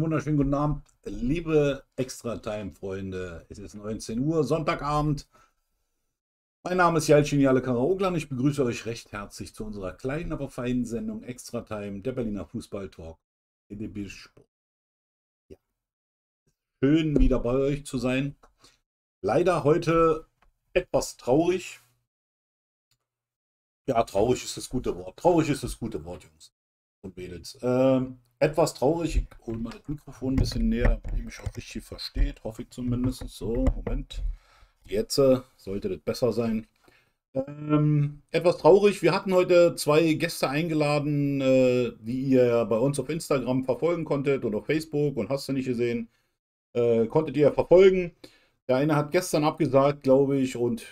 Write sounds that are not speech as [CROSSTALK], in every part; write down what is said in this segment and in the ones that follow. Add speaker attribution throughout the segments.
Speaker 1: Wunderschönen guten Abend, liebe Extra-Time-Freunde. Es ist 19 Uhr, Sonntagabend. Mein Name ist Jalcin Jale Karaoglan. Ich begrüße euch recht herzlich zu unserer kleinen, aber feinen Sendung Extra-Time, der Berliner Fußball-Talk, EDB Sport. Ja. Schön, wieder bei euch zu sein. Leider heute etwas traurig. Ja, traurig ist das gute Wort. Traurig ist das gute Wort, Jungs und Mädels. Ähm, etwas traurig. Ich hole mal das Mikrofon ein bisschen näher, damit ihr mich auch richtig versteht. Hoffe ich zumindest. So, Moment. Jetzt äh, sollte das besser sein. Ähm, etwas traurig. Wir hatten heute zwei Gäste eingeladen, äh, die ihr bei uns auf Instagram verfolgen konntet und auf Facebook und hast du nicht gesehen. Äh, konntet ihr verfolgen. Der eine hat gestern abgesagt, glaube ich, und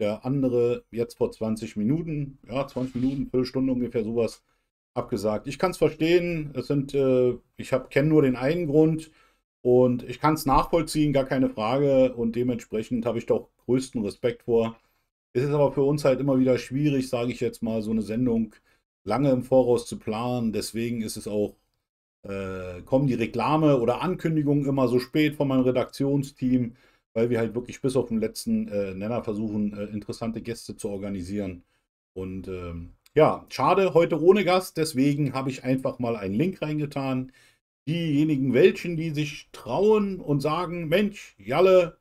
Speaker 1: der andere jetzt vor 20 Minuten, ja, 20 Minuten, Viertelstunde ungefähr sowas, abgesagt. Ich kann es verstehen. Es sind, äh, ich kenne nur den einen Grund und ich kann es nachvollziehen, gar keine Frage. Und dementsprechend habe ich doch größten Respekt vor. Es ist aber für uns halt immer wieder schwierig, sage ich jetzt mal, so eine Sendung lange im Voraus zu planen. Deswegen ist es auch, äh, kommen die Reklame oder Ankündigungen immer so spät von meinem Redaktionsteam, weil wir halt wirklich bis auf den letzten äh, Nenner versuchen, äh, interessante Gäste zu organisieren. Und ähm, ja, schade, heute ohne Gast, deswegen habe ich einfach mal einen Link reingetan. Diejenigen welchen, die sich trauen und sagen, Mensch, Jalle,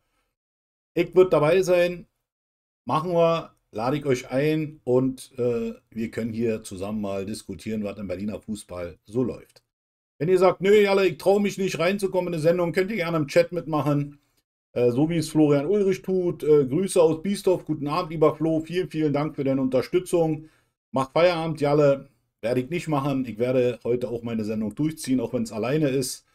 Speaker 1: ich würde dabei sein, machen wir, lade ich euch ein und äh, wir können hier zusammen mal diskutieren, was im Berliner Fußball so läuft. Wenn ihr sagt, nö, Jalle, ich traue mich nicht reinzukommen in eine Sendung, könnt ihr gerne im Chat mitmachen äh, so wie es Florian Ulrich tut. Äh, Grüße aus Biesdorf, guten Abend, lieber Flo, vielen, vielen Dank für deine Unterstützung. Macht Feierabend, Jalle. Werde ich nicht machen. Ich werde heute auch meine Sendung durchziehen, auch wenn es alleine ist.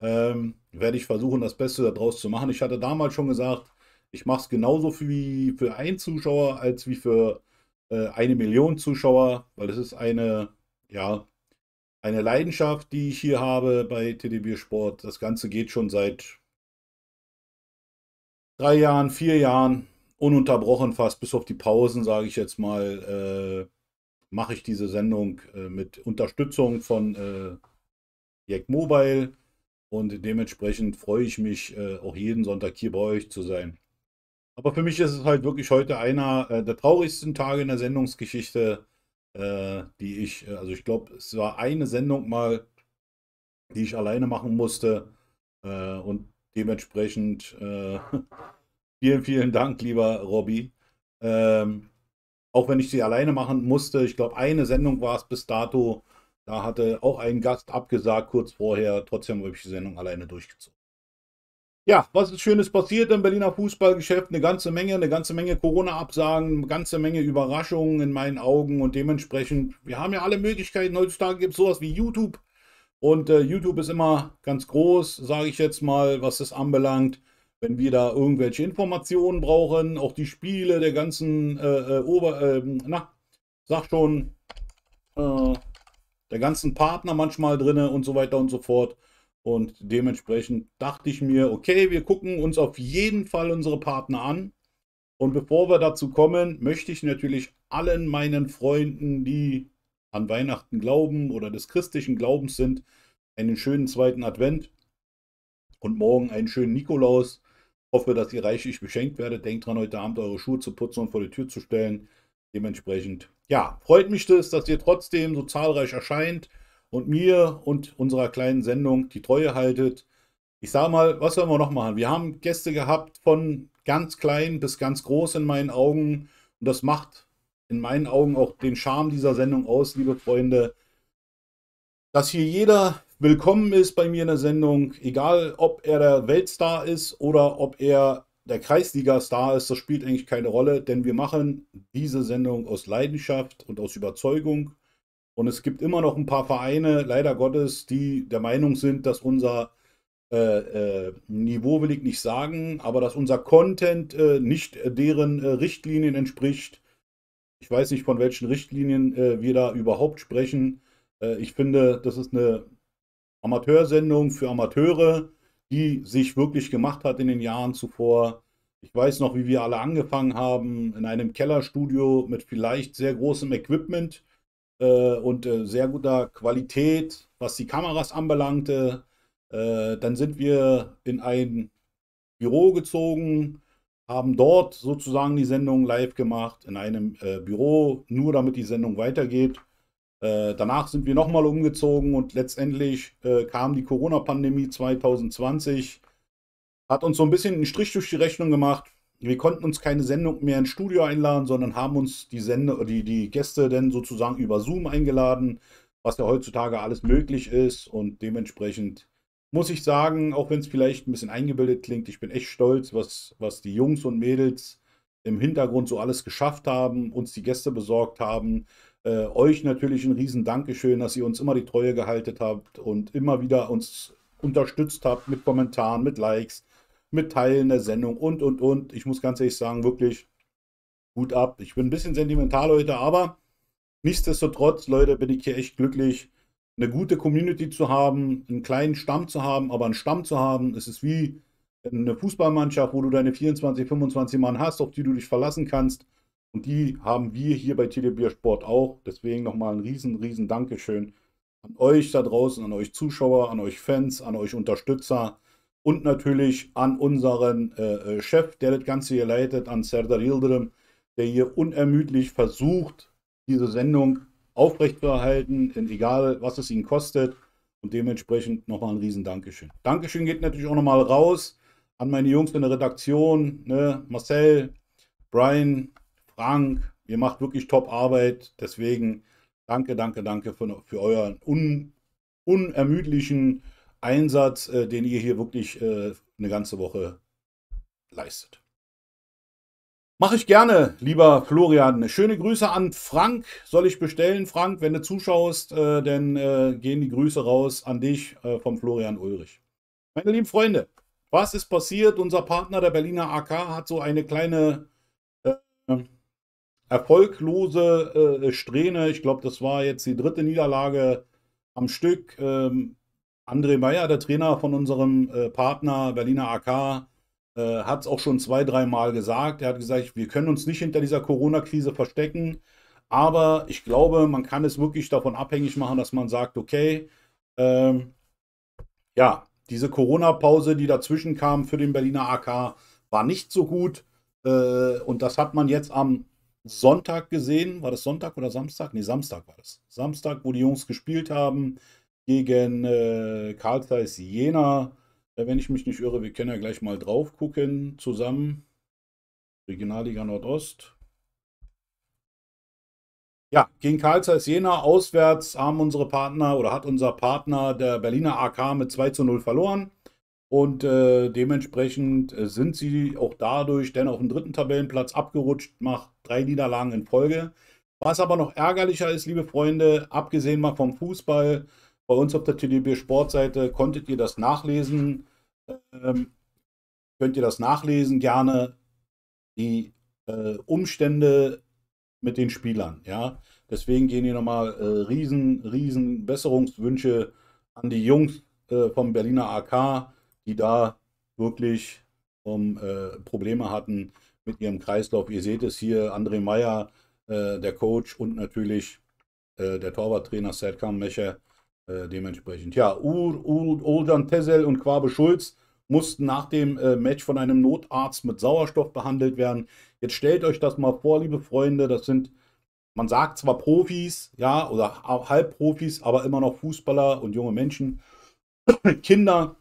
Speaker 1: Ähm, werde ich versuchen, das Beste daraus zu machen. Ich hatte damals schon gesagt, ich mache es genauso für, wie für einen Zuschauer als wie für äh, eine Million Zuschauer, weil es ist eine, ja, eine Leidenschaft, die ich hier habe bei TDB Sport. Das Ganze geht schon seit drei Jahren, vier Jahren, ununterbrochen fast, bis auf die Pausen, sage ich jetzt mal. Äh, mache ich diese Sendung äh, mit Unterstützung von äh, Jack Mobile und dementsprechend freue ich mich äh, auch jeden Sonntag hier bei euch zu sein. Aber für mich ist es halt wirklich heute einer äh, der traurigsten Tage in der Sendungsgeschichte, äh, die ich, äh, also ich glaube, es war eine Sendung mal, die ich alleine machen musste und dementsprechend [LAUGHS] vielen, vielen Dank, lieber Robby. Ähm, auch wenn ich sie alleine machen musste. Ich glaube, eine Sendung war es bis dato. Da hatte auch ein Gast abgesagt kurz vorher. Trotzdem habe ich die Sendung alleine durchgezogen. Ja, was ist Schönes passiert im Berliner Fußballgeschäft? Eine ganze Menge, eine ganze Menge Corona-Absagen, eine ganze Menge Überraschungen in meinen Augen und dementsprechend, wir haben ja alle Möglichkeiten. Heutzutage gibt es sowas wie YouTube und äh, YouTube ist immer ganz groß, sage ich jetzt mal, was das anbelangt wenn wir da irgendwelche Informationen brauchen, auch die Spiele der ganzen äh, äh Ober, äh, na, sag schon, äh, der ganzen Partner manchmal drin und so weiter und so fort. Und dementsprechend dachte ich mir, okay, wir gucken uns auf jeden Fall unsere Partner an. Und bevor wir dazu kommen, möchte ich natürlich allen meinen Freunden, die an Weihnachten glauben oder des christlichen Glaubens sind, einen schönen zweiten Advent und morgen einen schönen Nikolaus hoffe, dass ihr reichlich beschenkt werdet. Denkt dran, heute Abend eure Schuhe zu putzen und vor die Tür zu stellen. Dementsprechend, ja, freut mich das, dass ihr trotzdem so zahlreich erscheint und mir und unserer kleinen Sendung die Treue haltet. Ich sage mal, was sollen wir noch machen? Wir haben Gäste gehabt von ganz klein bis ganz groß in meinen Augen. Und das macht in meinen Augen auch den Charme dieser Sendung aus, liebe Freunde. Dass hier jeder willkommen ist bei mir in der Sendung, egal ob er der Weltstar ist oder ob er der Kreisliga-Star ist, das spielt eigentlich keine Rolle, denn wir machen diese Sendung aus Leidenschaft und aus Überzeugung. Und es gibt immer noch ein paar Vereine, leider Gottes, die der Meinung sind, dass unser äh, äh, Niveau will ich nicht sagen, aber dass unser Content äh, nicht deren äh, Richtlinien entspricht. Ich weiß nicht, von welchen Richtlinien äh, wir da überhaupt sprechen. Äh, ich finde, das ist eine Amateursendung für Amateure, die sich wirklich gemacht hat in den Jahren zuvor. Ich weiß noch, wie wir alle angefangen haben, in einem Kellerstudio mit vielleicht sehr großem Equipment äh, und äh, sehr guter Qualität, was die Kameras anbelangte. Äh, dann sind wir in ein Büro gezogen, haben dort sozusagen die Sendung live gemacht, in einem äh, Büro, nur damit die Sendung weitergeht. Äh, danach sind wir nochmal umgezogen und letztendlich äh, kam die Corona-Pandemie 2020, hat uns so ein bisschen einen Strich durch die Rechnung gemacht. Wir konnten uns keine Sendung mehr ins Studio einladen, sondern haben uns die, Sende, die, die Gäste dann sozusagen über Zoom eingeladen, was ja heutzutage alles möglich ist. Und dementsprechend muss ich sagen, auch wenn es vielleicht ein bisschen eingebildet klingt, ich bin echt stolz, was, was die Jungs und Mädels im Hintergrund so alles geschafft haben, uns die Gäste besorgt haben. Äh, euch natürlich ein riesen Dankeschön, dass ihr uns immer die Treue gehalten habt und immer wieder uns unterstützt habt mit Kommentaren, mit Likes, mit Teilen der Sendung und, und, und. Ich muss ganz ehrlich sagen, wirklich gut ab. Ich bin ein bisschen sentimental heute, aber nichtsdestotrotz, Leute, bin ich hier echt glücklich, eine gute Community zu haben, einen kleinen Stamm zu haben, aber einen Stamm zu haben. Es ist wie eine Fußballmannschaft, wo du deine 24, 25 Mann hast, auf die du dich verlassen kannst. Und die haben wir hier bei Telebier Sport auch. Deswegen nochmal ein riesen, riesen Dankeschön an euch da draußen, an euch Zuschauer, an euch Fans, an euch Unterstützer und natürlich an unseren äh, äh Chef, der das Ganze hier leitet, an Serdar Yildirim, der hier unermüdlich versucht, diese Sendung aufrechtzuerhalten, egal was es ihn kostet. Und dementsprechend nochmal ein riesen Dankeschön. Dankeschön geht natürlich auch nochmal raus an meine Jungs in der Redaktion, ne? Marcel, Brian, Frank, ihr macht wirklich top Arbeit. Deswegen danke, danke, danke für, für euren un, unermüdlichen Einsatz, äh, den ihr hier wirklich äh, eine ganze Woche leistet. Mache ich gerne, lieber Florian. Schöne Grüße an Frank. Soll ich bestellen, Frank, wenn du zuschaust, äh, dann äh, gehen die Grüße raus an dich äh, vom Florian Ulrich. Meine lieben Freunde, was ist passiert? Unser Partner der Berliner AK hat so eine kleine äh, erfolglose äh, Strähne. Ich glaube, das war jetzt die dritte Niederlage am Stück. Ähm, André Meyer, der Trainer von unserem äh, Partner Berliner AK, äh, hat es auch schon zwei, dreimal gesagt. Er hat gesagt, wir können uns nicht hinter dieser Corona-Krise verstecken. Aber ich glaube, man kann es wirklich davon abhängig machen, dass man sagt, okay, ähm, ja, diese Corona-Pause, die dazwischen kam für den Berliner AK, war nicht so gut. Äh, und das hat man jetzt am Sonntag gesehen. War das Sonntag oder Samstag? Ne, Samstag war das. Samstag, wo die Jungs gespielt haben gegen äh, Karl Zeiss Jena. Äh, wenn ich mich nicht irre, wir können ja gleich mal drauf gucken zusammen. Regionalliga Nordost. Ja, gegen Karl Zeiss Jena auswärts haben unsere Partner oder hat unser Partner der Berliner AK mit 2 zu 0 verloren. Und äh, dementsprechend äh, sind sie auch dadurch dann auf den dritten Tabellenplatz abgerutscht macht drei Niederlagen in Folge. Was aber noch ärgerlicher ist, liebe Freunde, abgesehen mal vom Fußball, bei uns auf der TDB Sportseite konntet ihr das nachlesen. Ähm, könnt ihr das nachlesen gerne, die äh, Umstände mit den Spielern. Ja? Deswegen gehen hier nochmal äh, riesen, riesen Besserungswünsche an die Jungs äh, vom Berliner AK die da wirklich um, ähm, äh, Probleme hatten mit ihrem Kreislauf. Ihr seht es hier, André Meyer, äh, der Coach und natürlich äh, der Torwarttrainer Serkan Mecher äh, dementsprechend. Ja, Ur, Ur, Oljan Tesel und Quabe Schulz mussten nach dem äh, Match von einem Notarzt mit Sauerstoff behandelt werden. Jetzt stellt euch das mal vor, liebe Freunde, das sind man sagt zwar Profis, ja, oder auch Halbprofis, aber immer noch Fußballer und junge Menschen, [CLEARS THROAT] Kinder,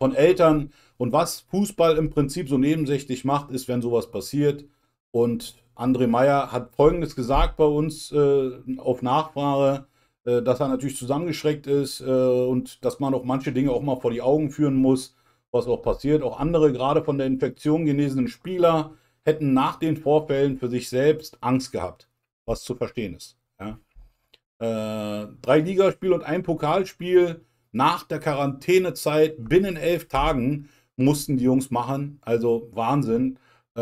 Speaker 1: von Eltern. Und was Fußball im Prinzip so nebensächlich macht, ist, wenn sowas passiert. Und André Meyer hat Folgendes gesagt bei uns äh, auf Nachfrage, äh, dass er natürlich zusammengeschreckt ist äh, und dass man auch manche Dinge auch mal vor die Augen führen muss, was auch passiert. Auch andere, gerade von der Infektion genesenen Spieler, hätten nach den Vorfällen für sich selbst Angst gehabt, was zu verstehen ist. Ja. Äh, drei Ligaspiele und ein Pokalspiel nach der Quarantänezeit binnen elf Tagen mussten die Jungs machen. Also Wahnsinn. Äh,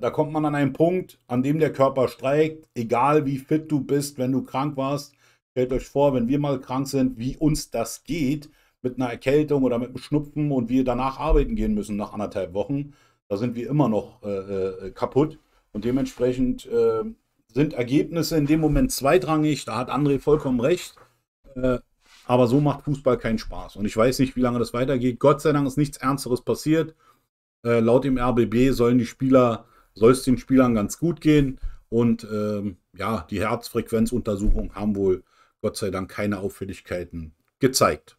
Speaker 1: da kommt man an einen Punkt, an dem der Körper streikt, egal wie fit du bist, wenn du krank warst. Stellt euch vor, wenn wir mal krank sind, wie uns das geht mit einer Erkältung oder mit einem Schnupfen und wir danach arbeiten gehen müssen nach anderthalb Wochen. Da sind wir immer noch äh, äh, kaputt und dementsprechend äh, sind Ergebnisse in dem Moment zweitrangig. Da hat André vollkommen recht. Äh, aber so macht Fußball keinen Spaß. Und ich weiß nicht, wie lange das weitergeht. Gott sei Dank ist nichts Ernsteres passiert. Äh, laut dem RBB sollen die Spieler, soll es den Spielern ganz gut gehen. Und ähm, ja, die Herzfrequenzuntersuchungen haben wohl Gott sei Dank keine Auffälligkeiten gezeigt.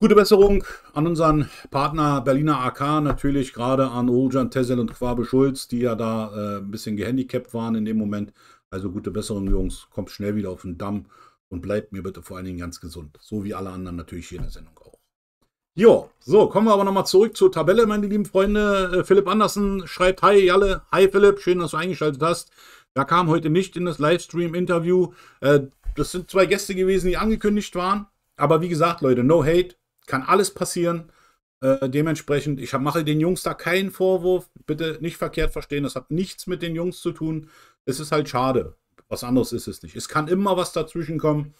Speaker 1: Gute Besserung an unseren Partner Berliner AK, natürlich gerade an Ojan Tessel und Quabe Schulz, die ja da äh, ein bisschen gehandicapt waren in dem Moment. Also gute Besserung, Jungs. Kommt schnell wieder auf den Damm und bleibt mir bitte vor allen Dingen ganz gesund. So wie alle anderen natürlich hier in der Sendung auch. Jo, so, kommen wir aber nochmal zurück zur Tabelle, meine lieben Freunde. Äh, Philipp Andersen schreibt, hi Jalle, hi Philipp, schön, dass du eingeschaltet hast. Da kam heute nicht in das Livestream-Interview. Äh, das sind zwei Gäste gewesen, die angekündigt waren. Aber wie gesagt, Leute, no hate, kann alles passieren. Äh, dementsprechend, ich mache den Jungs da keinen Vorwurf. Bitte nicht verkehrt verstehen. Das hat nichts mit den Jungs zu tun. Es ist halt schade. Was anderes ist es nicht. Es kann immer was dazwischen kommen.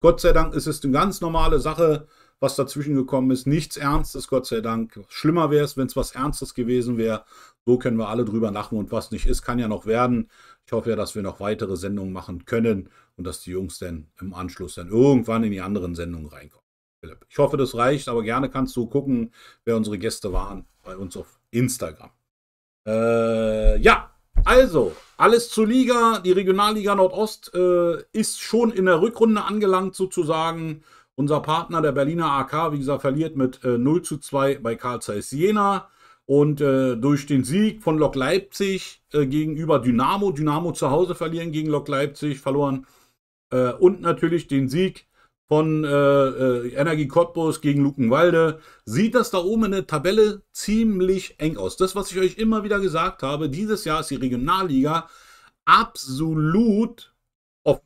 Speaker 1: Gott sei Dank ist es eine ganz normale Sache, was dazwischen gekommen ist. Nichts Ernstes, Gott sei Dank. Schlimmer wäre es, wenn es was Ernstes gewesen wäre. So können wir alle drüber lachen und was nicht ist, kann ja noch werden. Ich hoffe ja, dass wir noch weitere Sendungen machen können und dass die Jungs dann im Anschluss dann irgendwann in die anderen Sendungen reinkommen. Philipp, ich hoffe, das reicht, aber gerne kannst du gucken, wer unsere Gäste waren bei uns auf Instagram. Äh, ja, also, alles zur Liga. Die Regionalliga Nordost äh, ist schon in der Rückrunde angelangt, sozusagen. Unser Partner, der Berliner AK, wie gesagt, verliert mit äh, 0 zu 2 bei Karl Zeiss Jena. Und äh, durch den Sieg von Lok Leipzig äh, gegenüber Dynamo, Dynamo zu Hause verlieren gegen Lok Leipzig, verloren. Äh, und natürlich den Sieg von äh, äh, Energie Cottbus gegen Lukenwalde, sieht das da oben in der Tabelle ziemlich eng aus. Das, was ich euch immer wieder gesagt habe, dieses Jahr ist die Regionalliga absolut offen.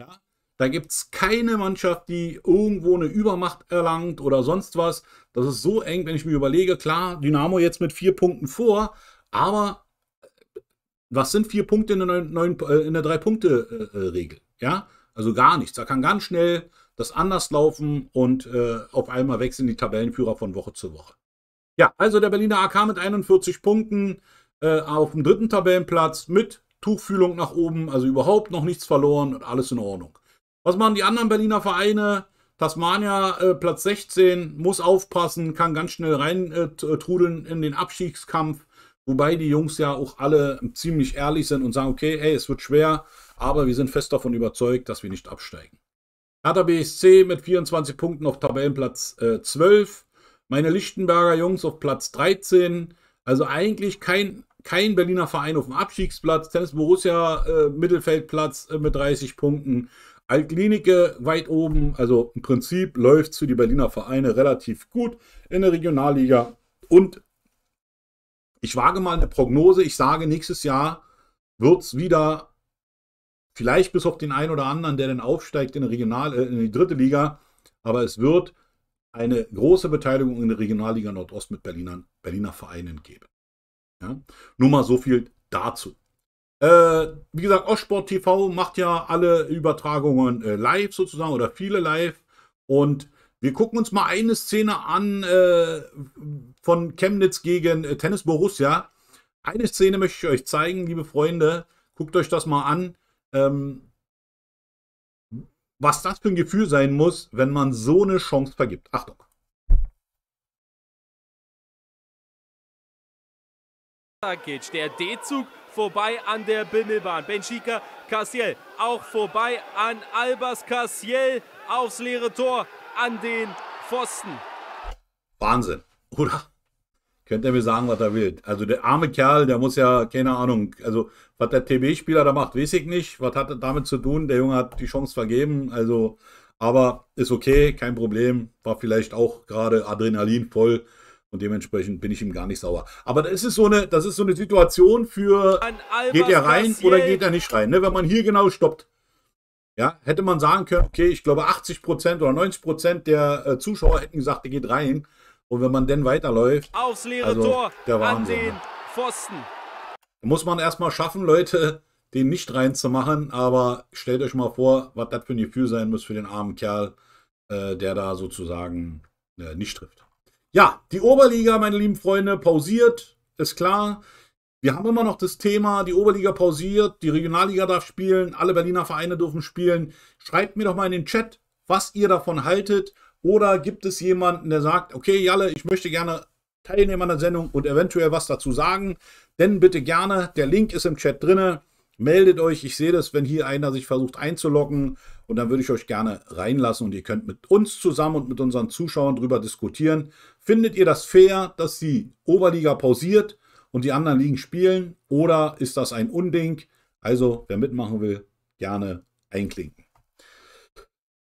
Speaker 1: Ja? Da gibt es keine Mannschaft, die irgendwo eine Übermacht erlangt oder sonst was. Das ist so eng, wenn ich mir überlege, klar, Dynamo jetzt mit vier Punkten vor, aber äh, was sind vier Punkte in der, neun, neun, äh, in der drei Punkte Regel? Ja, also gar nichts. Da kann ganz schnell das anders laufen und äh, auf einmal wechseln die Tabellenführer von Woche zu Woche. Ja, also der Berliner AK mit 41 Punkten äh, auf dem dritten Tabellenplatz mit Tuchfühlung nach oben, also überhaupt noch nichts verloren und alles in Ordnung. Was machen die anderen Berliner Vereine? Tasmania äh, Platz 16 muss aufpassen, kann ganz schnell reintrudeln äh, äh, in den Abstiegskampf, wobei die Jungs ja auch alle ziemlich ehrlich sind und sagen, okay, ey, es wird schwer, aber wir sind fest davon überzeugt, dass wir nicht absteigen. Hertha BSC mit 24 Punkten auf Tabellenplatz äh, 12. Meine Lichtenberger Jungs auf Platz 13. Also eigentlich kein, kein Berliner Verein auf dem Abstiegsplatz. Tennis Borussia äh, Mittelfeldplatz äh, mit 30 Punkten. Altklinike weit oben. Also im Prinzip läuft es für die Berliner Vereine relativ gut in der Regionalliga. Und ich wage mal eine Prognose. Ich sage, nächstes Jahr wird es wieder Vielleicht bis auf den einen oder anderen, der dann aufsteigt in, Regional, äh, in die dritte Liga. Aber es wird eine große Beteiligung in der Regionalliga Nordost mit Berliner, Berliner Vereinen geben. Ja? Nur mal so viel dazu. Äh, wie gesagt, Ostsport TV macht ja alle Übertragungen äh, live sozusagen oder viele live. Und wir gucken uns mal eine Szene an äh, von Chemnitz gegen äh, Tennis Borussia. Eine Szene möchte ich euch zeigen, liebe Freunde. Guckt euch das mal an. Ähm, was das für ein Gefühl sein muss, wenn man so eine Chance vergibt. Achtung. Der D-Zug vorbei an der Bimmelbahn. Benchika Cassiel auch vorbei an Albers Cassiel aufs leere Tor an den Pfosten. Wahnsinn, oder? Könnt ihr mir sagen, was er will. Also der arme Kerl, der muss ja, keine Ahnung, also was der TB-Spieler da macht, weiß ich nicht. Was hat er damit zu tun? Der Junge hat die Chance vergeben, also, aber ist okay, kein Problem. War vielleicht auch gerade Adrenalin voll und dementsprechend bin ich ihm gar nicht sauer. Aber das ist so eine, das ist so eine Situation für, geht er rein oder geht er nicht rein, ne? wenn man hier genau stoppt. Ja, hätte man sagen können, okay, ich glaube 80% Prozent oder 90% Prozent der äh, Zuschauer hätten gesagt, er geht rein. Und wenn man denn weiterläuft, aufs leere also, Tor der Wahnsinn, an den Pfosten. Muss man erstmal schaffen, Leute, den nicht reinzumachen, aber stellt euch mal vor, was das für ein Gefühl sein muss für den armen Kerl, äh, der da sozusagen äh, nicht trifft. Ja, die Oberliga, meine lieben Freunde, pausiert, ist klar. Wir haben immer noch das Thema, die Oberliga pausiert, die Regionalliga darf spielen, alle Berliner Vereine dürfen spielen. Schreibt mir doch mal in den Chat, was ihr davon haltet. Oder gibt es jemanden, der sagt, okay, Jalle, ich möchte gerne teilnehmen an der Sendung und eventuell was dazu sagen? Denn bitte gerne, der Link ist im Chat drinne. Meldet euch, ich sehe das, wenn hier einer sich versucht einzuloggen und dann würde ich euch gerne reinlassen und ihr könnt mit uns zusammen und mit unseren Zuschauern darüber diskutieren. Findet ihr das fair, dass die Oberliga pausiert und die anderen Ligen spielen oder ist das ein Unding? Also, wer mitmachen will, gerne einklinken.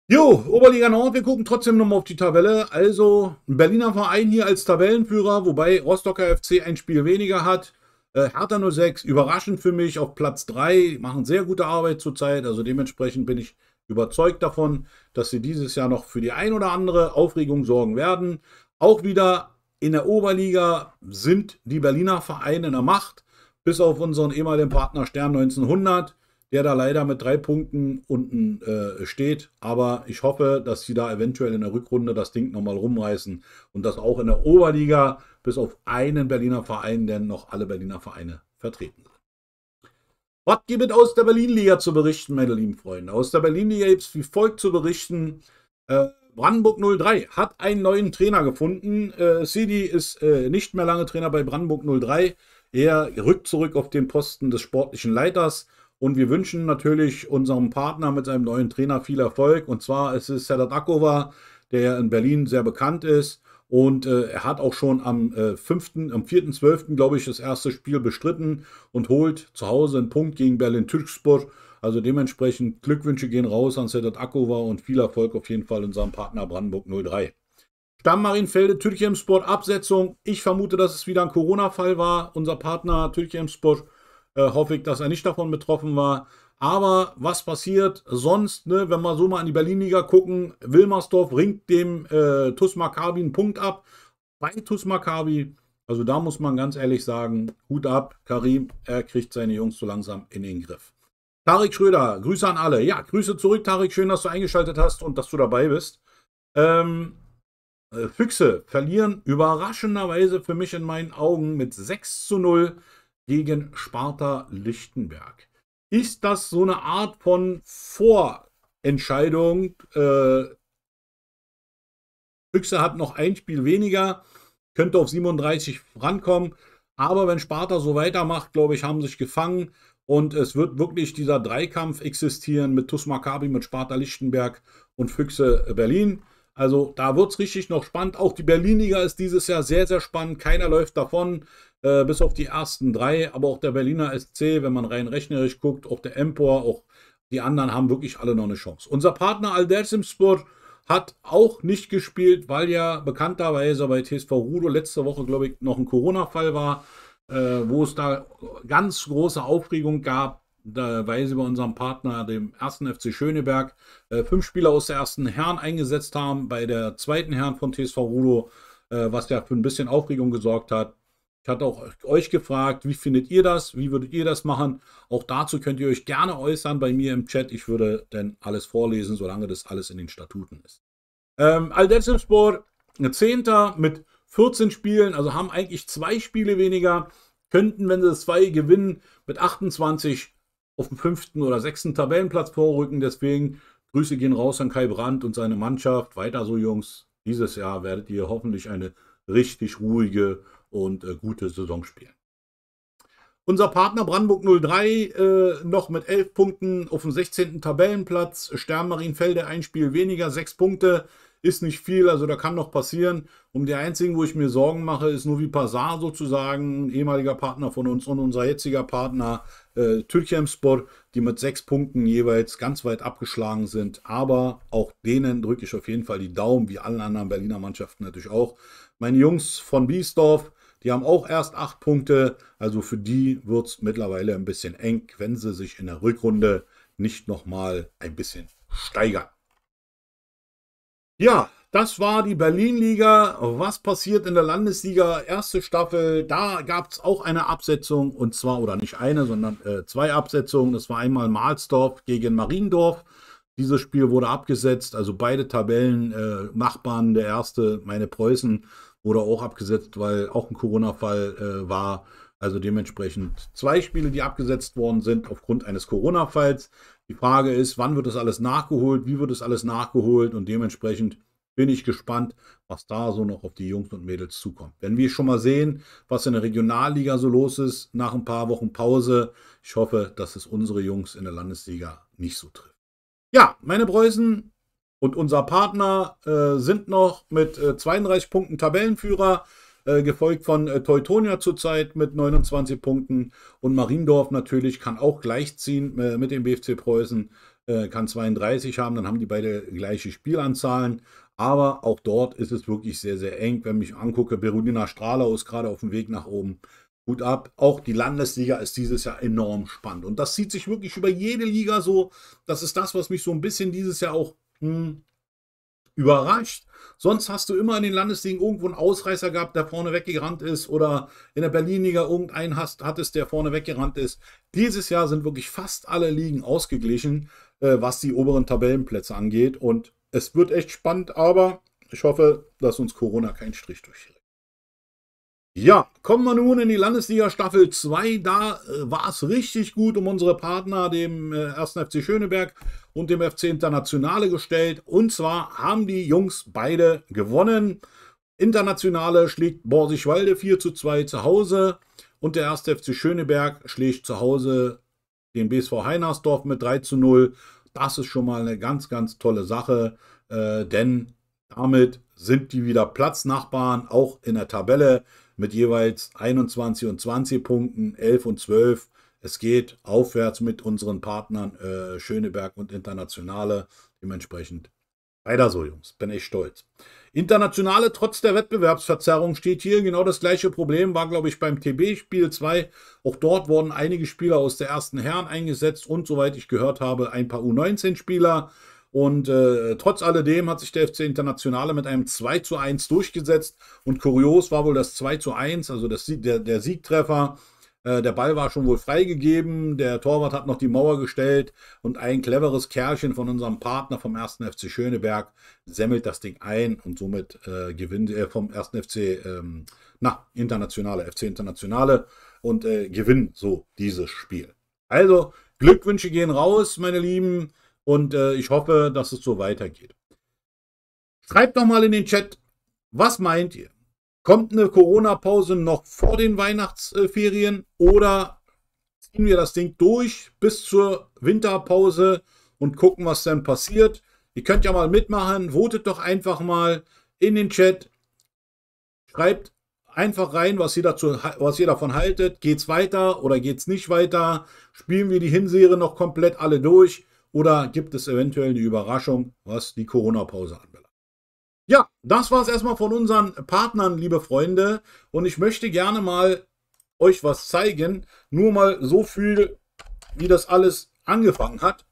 Speaker 1: Jo, Oberliga Nord, wir gucken trotzdem nochmal auf die Tabelle. Also ein Berliner Verein hier als Tabellenführer, wobei Rostocker FC ein Spiel weniger hat. Äh, Hertha 06, überraschend für mich, auf Platz 3, machen sehr gute Arbeit zurzeit. Also dementsprechend bin ich überzeugt davon, dass sie dieses Jahr noch für die ein oder andere Aufregung sorgen werden. Auch wieder in der Oberliga sind die Berliner Vereine in der Macht, bis auf unseren ehemaligen Partner Stern 1900 der da leider mit drei Punkten unten äh, steht. Aber ich hoffe, dass sie da eventuell in der Rückrunde das Ding nochmal rumreißen und dass auch in der Oberliga bis auf einen Berliner Verein, denn noch alle Berliner Vereine vertreten sind. Was gibt es aus der Berlin-Liga zu berichten, meine lieben Freunde? Aus der Berlin-Liga gibt es wie folgt zu berichten. Äh, Brandenburg 03 hat einen neuen Trainer gefunden. Äh, Sidi ist äh, nicht mehr lange Trainer bei Brandenburg 03. Er rückt zurück auf den Posten des sportlichen Leiters und wir wünschen natürlich unserem Partner mit seinem neuen Trainer viel Erfolg. Und zwar ist es Sedat Akova, der in Berlin sehr bekannt ist. Und äh, er hat auch schon am äh, 5., am 4.12., glaube ich, das erste Spiel bestritten und holt zu Hause einen Punkt gegen Berlin Türkspor. Also dementsprechend Glückwünsche gehen raus an Sedat Akova und viel Erfolg auf jeden Fall unserem Partner Brandenburg 03. Stammmarienfelde, Marienfelde, Türkei im Sport, Absetzung. Ich vermute, dass es wieder ein Corona-Fall war. Unser Partner Türkei im Sport äh, hoffe ich, dass er nicht davon betroffen war. Aber was passiert sonst, ne, wenn wir so mal in die Berlin-Liga gucken? Wilmersdorf ringt dem äh, TUS Maccabi einen Punkt ab. Bei TUS Maccabi, also da muss man ganz ehrlich sagen, Hut ab, Karim, er kriegt seine Jungs so langsam in den Griff. Tarik Schröder, Grüße an alle. Ja, Grüße zurück, Tarik, Schön, dass du eingeschaltet hast und dass du dabei bist. Ähm, äh, Füchse verlieren überraschenderweise für mich in meinen Augen mit 6 zu 0 gegen Sparta Lichtenberg. Ist das so eine Art von Vorentscheidung? Äh, Füchse hat noch ein Spiel weniger, könnte auf 37 rankommen. Aber wenn Sparta so weitermacht, glaube ich, haben sie sich gefangen. Und es wird wirklich dieser Dreikampf existieren mit TuS Maccabi, mit Sparta Lichtenberg und Füchse Berlin. Also da wird es richtig noch spannend. Auch die Berliniger ist dieses Jahr sehr, sehr spannend. Keiner läuft davon. Äh, bis auf die ersten drei, aber auch der Berliner SC, wenn man rein rechnerisch guckt, auch der Empor, auch die anderen haben wirklich alle noch eine Chance. Unser Partner Sport hat auch nicht gespielt, weil ja bekannterweise bei TSV Rudo letzte Woche, glaube ich, noch ein Corona-Fall war, äh, wo es da ganz große Aufregung gab weil sie bei unserem Partner, dem ersten FC Schöneberg, äh, fünf Spieler aus der ersten Herren eingesetzt haben, bei der zweiten Herren von TSV Rudo, äh, was ja für ein bisschen Aufregung gesorgt hat. Ich hatte auch euch gefragt, wie findet ihr das? Wie würdet ihr das machen? Auch dazu könnt ihr euch gerne äußern bei mir im Chat. Ich würde dann alles vorlesen, solange das alles in den Statuten ist. Ähm, Aldetsimspor, 10. mit 14 Spielen, also haben eigentlich zwei Spiele weniger, könnten, wenn sie zwei gewinnen, mit 28 auf dem fünften oder sechsten Tabellenplatz vorrücken. Deswegen Grüße gehen raus an Kai Brandt und seine Mannschaft. Weiter so, Jungs. Dieses Jahr werdet ihr hoffentlich eine richtig ruhige und äh, gute Saison spielen. Unser Partner Brandenburg 03 äh, noch mit 11 Punkten auf dem 16. Tabellenplatz. Stern ein Spiel weniger, 6 Punkte ist nicht viel, also da kann noch passieren. Um die einzigen, wo ich mir Sorgen mache, ist nur wie Pazar sozusagen, ein ehemaliger Partner von uns und unser jetziger Partner äh, Türkemspor, die mit 6 Punkten jeweils ganz weit abgeschlagen sind. Aber auch denen drücke ich auf jeden Fall die Daumen, wie allen anderen Berliner Mannschaften natürlich auch. Meine Jungs von Biesdorf, die haben auch erst acht Punkte. Also für die wird es mittlerweile ein bisschen eng, wenn sie sich in der Rückrunde nicht nochmal ein bisschen steigern. Ja, das war die Berlin-Liga. Was passiert in der Landesliga? Erste Staffel, da gab es auch eine Absetzung und zwar, oder nicht eine, sondern äh, zwei Absetzungen. Das war einmal Mahlsdorf gegen Mariendorf. Dieses Spiel wurde abgesetzt, also beide Tabellen, äh, Nachbarn, der erste, meine Preußen, wurde auch abgesetzt, weil auch ein Corona-Fall äh, war. Also dementsprechend zwei Spiele, die abgesetzt worden sind aufgrund eines Corona-Falls. Die Frage ist, wann wird das alles nachgeholt? Wie wird das alles nachgeholt? Und dementsprechend bin ich gespannt, was da so noch auf die Jungs und Mädels zukommt. Wenn wir schon mal sehen, was in der Regionalliga so los ist, nach ein paar Wochen Pause, ich hoffe, dass es unsere Jungs in der Landesliga nicht so trifft. Ja, meine Preußen, und unser Partner äh, sind noch mit äh, 32 Punkten Tabellenführer, äh, gefolgt von äh, Teutonia zurzeit mit 29 Punkten. Und Mariendorf natürlich kann auch gleichziehen äh, mit dem BFC Preußen, äh, kann 32 haben. Dann haben die beide gleiche Spielanzahlen. Aber auch dort ist es wirklich sehr, sehr eng. Wenn ich angucke, Berudina Strahler ist gerade auf dem Weg nach oben. Gut ab. Auch die Landesliga ist dieses Jahr enorm spannend. Und das zieht sich wirklich über jede Liga so. Das ist das, was mich so ein bisschen dieses Jahr auch hm. überrascht. Sonst hast du immer in den Landesligen irgendwo einen Ausreißer gehabt, der vorne weggerannt ist oder in der Berlin-Liga irgendeinen hast, hattest, der vorne weggerannt ist. Dieses Jahr sind wirklich fast alle Ligen ausgeglichen, äh, was die oberen Tabellenplätze angeht und es wird echt spannend, aber ich hoffe, dass uns Corona keinen Strich durchhält. Ja, kommen wir nun in die Landesliga Staffel 2. Da äh, war es richtig gut um unsere Partner, dem äh, 1. FC Schöneberg und dem FC Internationale gestellt. Und zwar haben die Jungs beide gewonnen. Internationale schlägt Borsigwalde 4 zu 2 zu Hause und der 1. FC Schöneberg schlägt zu Hause den BSV Heinersdorf mit 3 zu 0. Das ist schon mal eine ganz, ganz tolle Sache, äh, denn damit sind die wieder Platznachbarn, auch in der Tabelle mit jeweils 21 und 20 Punkten, 11 und 12. Es geht aufwärts mit unseren Partnern äh, Schöneberg und Internationale. Dementsprechend weiter so, Jungs. Bin ich stolz. Internationale, trotz der Wettbewerbsverzerrung, steht hier genau das gleiche Problem. War, glaube ich, beim TB-Spiel 2. Auch dort wurden einige Spieler aus der ersten Herren eingesetzt und, soweit ich gehört habe, ein paar U19-Spieler. Und äh, trotz alledem hat sich der FC Internationale mit einem 2 zu 1 durchgesetzt. Und kurios war wohl das 2 zu 1, also das, der, der Siegtreffer. Äh, der Ball war schon wohl freigegeben. Der Torwart hat noch die Mauer gestellt. Und ein cleveres Kerlchen von unserem Partner vom 1. FC Schöneberg semmelt das Ding ein. Und somit äh, gewinnt er äh, vom 1. FC, ähm, na, Internationale, FC Internationale. Und äh, gewinnt so dieses Spiel. Also, Glückwünsche gehen raus, meine Lieben. Und äh, ich hoffe, dass es so weitergeht. Schreibt doch mal in den Chat, was meint ihr? Kommt eine Corona-Pause noch vor den Weihnachtsferien oder ziehen wir das Ding durch bis zur Winterpause und gucken, was dann passiert? Ihr könnt ja mal mitmachen, votet doch einfach mal in den Chat. Schreibt einfach rein, was ihr, dazu, was ihr davon haltet. Geht es weiter oder geht es nicht weiter? Spielen wir die Hinserie noch komplett alle durch? Oder gibt es eventuell eine Überraschung, was die Corona-Pause anbelangt? Ja, das war es erstmal von unseren Partnern, liebe Freunde. Und ich möchte gerne mal euch was zeigen. Nur mal so viel, wie das alles angefangen hat.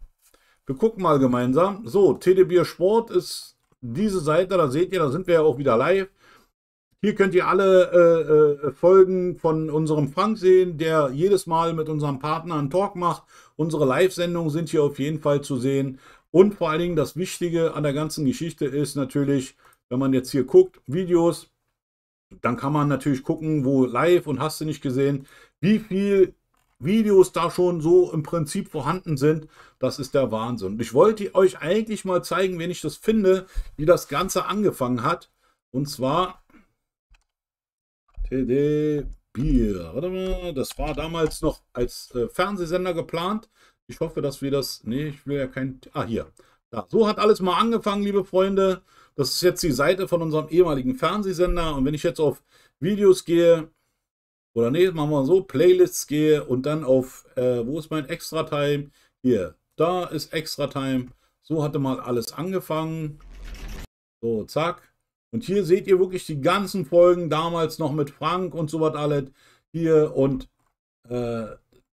Speaker 1: Wir gucken mal gemeinsam. So, TDB Sport ist diese Seite, da seht ihr, da sind wir ja auch wieder live. Hier könnt ihr alle äh, äh, Folgen von unserem Frank sehen, der jedes Mal mit unserem Partner einen Talk macht. Unsere Live-Sendungen sind hier auf jeden Fall zu sehen. Und vor allen Dingen das Wichtige an der ganzen Geschichte ist natürlich, wenn man jetzt hier guckt, Videos, dann kann man natürlich gucken, wo live und hast du nicht gesehen, wie viel Videos da schon so im Prinzip vorhanden sind. Das ist der Wahnsinn. Ich wollte euch eigentlich mal zeigen, wenn ich das finde, wie das Ganze angefangen hat. Und zwar TD Bier. Warte mal, das war damals noch als äh, Fernsehsender geplant. Ich hoffe, dass wir das. Nee, ich will ja kein. Ah, hier. Ja, so hat alles mal angefangen, liebe Freunde. Das ist jetzt die Seite von unserem ehemaligen Fernsehsender. Und wenn ich jetzt auf Videos gehe, oder nee, machen wir so, Playlists gehe und dann auf, äh, wo ist mein Extra Time? Hier, da ist Extra Time. So hatte mal alles angefangen. So, zack. Und hier seht ihr wirklich die ganzen Folgen damals noch mit Frank und so was alles hier. Und äh,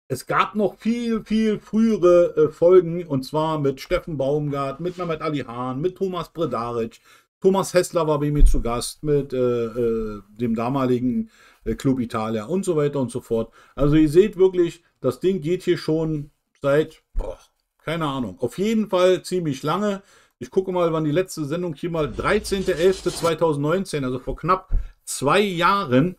Speaker 1: es gab noch viel, viel frühere äh, Folgen und zwar mit Steffen Baumgart, mit Mehmet Ali Hahn, mit Thomas Bredaric. Thomas Hessler war bei mir zu Gast mit äh, äh dem damaligen äh, Club Italia und so weiter und so fort. Also ihr seht wirklich, das Ding geht hier schon seit, boah, keine Ahnung, auf jeden Fall ziemlich lange. Ich gucke mal, wann die letzte Sendung hier mal 13.11.2019, also vor knapp zwei Jahren,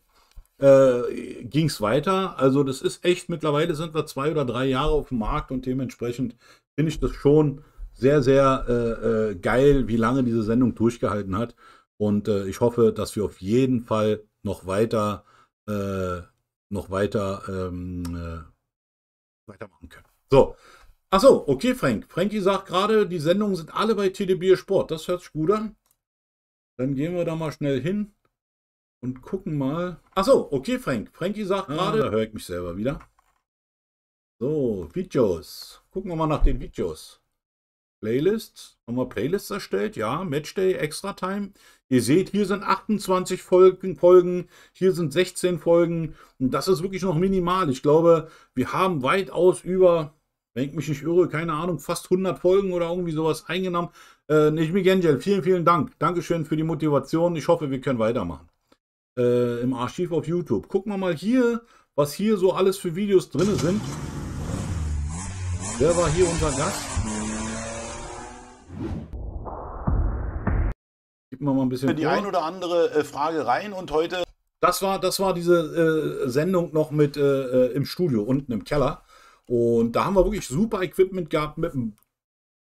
Speaker 1: äh, ging es weiter. Also das ist echt, mittlerweile sind wir zwei oder drei Jahre auf dem Markt und dementsprechend finde ich das schon sehr, sehr äh, äh, geil, wie lange diese Sendung durchgehalten hat. Und äh, ich hoffe, dass wir auf jeden Fall noch weiter, äh, noch weiter ähm, äh, weitermachen können. So, Achso, okay, Frank. Frankie sagt gerade, die Sendungen sind alle bei TDB Sport. Das hört sich gut an. Dann gehen wir da mal schnell hin und gucken mal. Achso, okay, Frank. Frankie sagt ah, gerade, da höre ich mich selber wieder. So, Videos. Gucken wir mal nach den Videos. Playlists. Haben wir Playlists erstellt? Ja, Matchday, Extra Time. Ihr seht, hier sind 28 Folgen, Folgen, hier sind 16 Folgen. Und das ist wirklich noch minimal. Ich glaube, wir haben weitaus über wenn ich mich nicht irre, keine Ahnung, fast 100 Folgen oder irgendwie sowas eingenommen. Äh, Nijmi Genjel, vielen, vielen Dank. Dankeschön für die Motivation. Ich hoffe, wir können weitermachen. Äh, Im Archiv auf YouTube. Gucken wir mal hier, was hier so alles für Videos drin sind. Wer war hier unser Gast? Gib wir mal ein bisschen. Die vor. ein oder andere äh, Frage rein und heute. Das war, das war diese äh, Sendung noch mit äh, äh im Studio unten im Keller. Und da haben wir wirklich super Equipment gehabt mit dem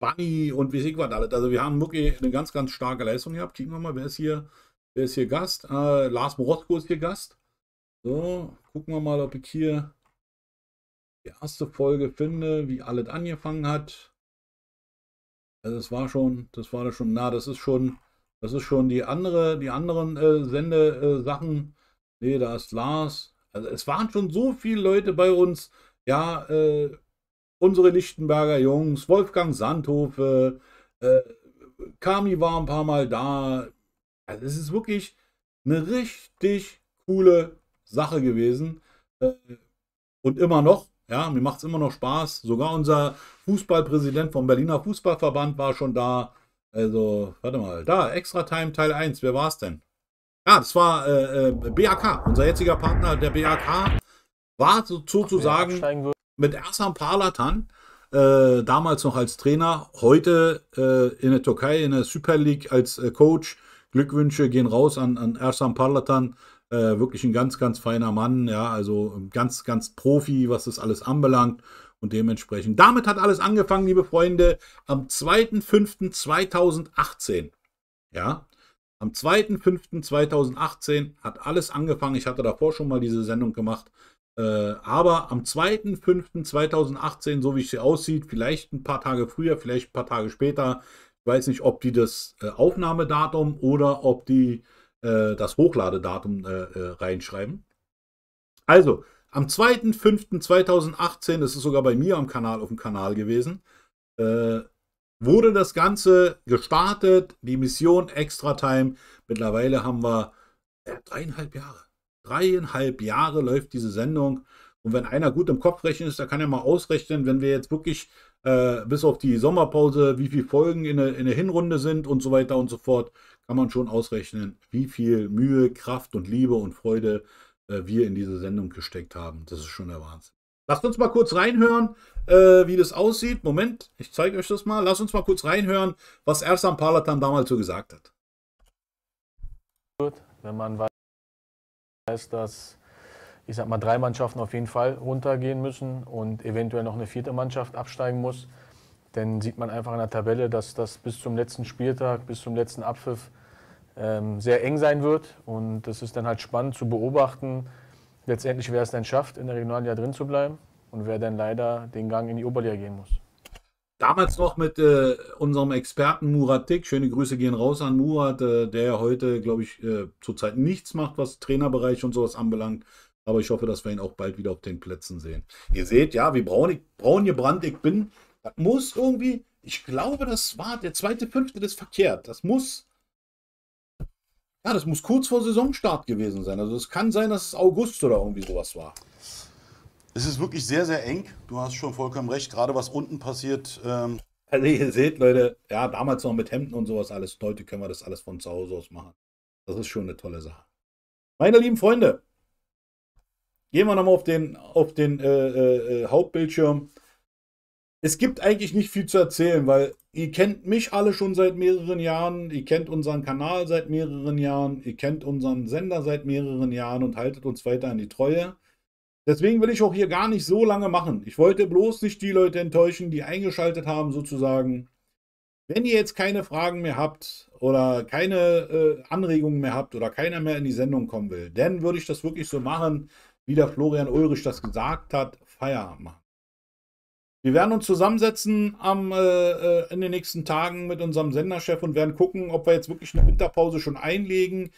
Speaker 1: Bunny und wie sich was alles. Also wir haben wirklich eine ganz, ganz starke Leistung gehabt. Kicken wir mal, wer ist hier, wer ist hier Gast? Äh, Lars Borotko ist hier Gast. So, gucken wir mal, ob ich hier die erste Folge finde, wie alles angefangen hat. Also es war schon, das war da schon, na, das ist schon, das ist schon die andere, die anderen äh, Sendesachen. Äh, nee, da ist Lars. Also es waren schon so viele Leute bei uns, ja, äh, unsere Lichtenberger Jungs, Wolfgang Sandhofe, äh, Kami war ein paar Mal da. Also es ist wirklich eine richtig coole Sache gewesen. Äh, und immer noch, ja, mir macht es immer noch Spaß. Sogar unser Fußballpräsident vom Berliner Fußballverband war schon da. Also, warte mal, da, Extra Time Teil 1, wer war es denn? Ja, ah, das war äh, äh BAK, unser jetziger Partner, der BAK war sozusagen mit Ersan Palatan äh, damals noch als Trainer, heute äh, in der Türkei in der Super League als äh, Coach. Glückwünsche gehen raus an, an Ersan Parlatan. Äh, wirklich ein ganz, ganz feiner Mann, ja, also ganz, ganz Profi, was das alles anbelangt. Und dementsprechend, damit hat alles angefangen, liebe Freunde, am 2.5.2018. Ja, am 2.5.2018 hat alles angefangen. Ich hatte davor schon mal diese Sendung gemacht. Äh, aber am 2.5.2018, so wie es hier aussieht, vielleicht ein paar Tage früher, vielleicht ein paar Tage später, ich weiß nicht, ob die das äh, Aufnahmedatum oder ob die äh, das Hochladedatum äh, äh, reinschreiben. Also, am 2.5.2018, das ist sogar bei mir am Kanal auf dem Kanal gewesen, äh, wurde das Ganze gestartet, die Mission Extra Time. Mittlerweile haben wir dreieinhalb Jahre dreieinhalb Jahre läuft diese Sendung. Und wenn einer gut im Kopf rechnen ist, der kann ja mal ausrechnen, wenn wir jetzt wirklich äh, bis auf die Sommerpause, wie viele Folgen in der Hinrunde sind und so weiter und so fort, kann man schon ausrechnen, wie viel Mühe, Kraft und Liebe und Freude äh, wir in diese Sendung gesteckt haben. Das ist schon der Wahnsinn. Lasst uns mal kurz reinhören, äh, wie das aussieht. Moment, ich zeige euch das mal. Lasst uns mal kurz reinhören, was Ersan Palatan damals so gesagt hat. Gut, wenn man weiß, heißt, dass ich sag mal, drei Mannschaften auf jeden Fall runtergehen müssen und eventuell noch eine vierte Mannschaft absteigen muss. Dann sieht man einfach in der Tabelle, dass das bis zum letzten Spieltag, bis zum letzten Abpfiff ähm, sehr eng sein wird. Und das ist dann halt spannend zu beobachten, letztendlich wer es dann schafft, in der Regionalliga drin zu bleiben und wer dann leider den Gang in die Oberliga gehen muss. Damals noch mit äh, unserem Experten Murat Dick. Schöne Grüße gehen raus an Murat, äh, der heute, glaube ich, äh, zurzeit nichts macht, was Trainerbereich und sowas anbelangt. Aber ich hoffe, dass wir ihn auch bald wieder auf den Plätzen sehen. Ihr seht, ja, wie braun, ich, braun gebrannt ich bin. Das muss irgendwie, ich glaube, das war der zweite, fünfte, das ist verkehrt. Das muss, ja, das muss kurz vor Saisonstart gewesen sein. Also es kann sein, dass es August oder irgendwie sowas war. Es ist wirklich sehr, sehr eng. Du hast schon vollkommen recht, gerade was unten passiert. Ähm also [LAUGHS] ihr seht, Leute, ja, damals noch mit Hemden und sowas alles. Heute können wir das alles von zu Hause aus machen. Das ist schon eine tolle Sache. Meine lieben Freunde, gehen wir nochmal auf den, auf den äh, äh, äh, Hauptbildschirm. Es gibt eigentlich nicht viel zu erzählen, weil ihr kennt mich alle schon seit mehreren Jahren, ihr kennt unseren Kanal seit mehreren Jahren, ihr kennt unseren Sender seit mehreren Jahren und haltet uns weiter an die Treue. Deswegen will ich auch hier gar nicht so lange machen. Ich wollte bloß nicht die Leute enttäuschen, die eingeschaltet haben sozusagen. Wenn ihr jetzt keine Fragen mehr habt oder keine äh, Anregungen mehr habt oder keiner mehr in die Sendung kommen will, dann würde ich das wirklich so machen, wie der Florian Ulrich das gesagt hat, Feierabend machen. Wir werden uns zusammensetzen am, äh, äh, in den nächsten Tagen mit unserem Senderchef und werden gucken, ob wir jetzt wirklich eine Winterpause schon einlegen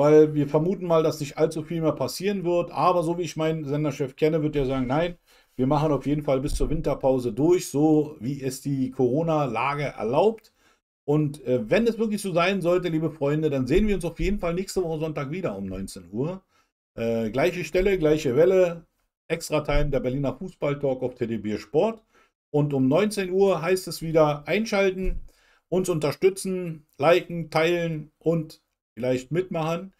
Speaker 1: weil wir vermuten mal, dass nicht allzu viel mehr passieren wird. Aber so wie ich meinen Senderchef kenne, wird er sagen, nein, wir machen auf jeden Fall bis zur Winterpause durch, so wie es die Corona-Lage erlaubt. Und äh, wenn es wirklich so sein sollte, liebe Freunde, dann sehen wir uns auf jeden Fall nächste Woche Sonntag wieder um 19 Uhr. Äh, gleiche Stelle, gleiche Welle, extra Time der Berliner Fußball-Talk auf TDB Sport. Und um 19 Uhr heißt es wieder einschalten, uns unterstützen, liken, teilen und vielleicht mitmachen.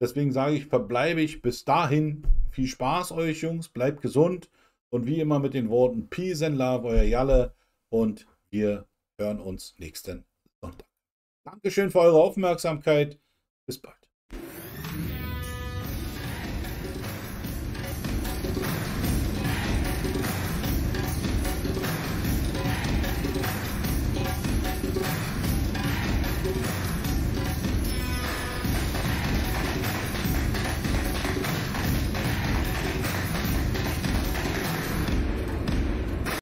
Speaker 1: Deswegen sage ich, verbleibe ich bis dahin. Viel Spaß euch Jungs, bleibt gesund und wie immer mit den Worten Peace and Love, euer Jalle und wir hören uns nächsten Sonntag. Dankeschön für eure Aufmerksamkeit. Bis bald.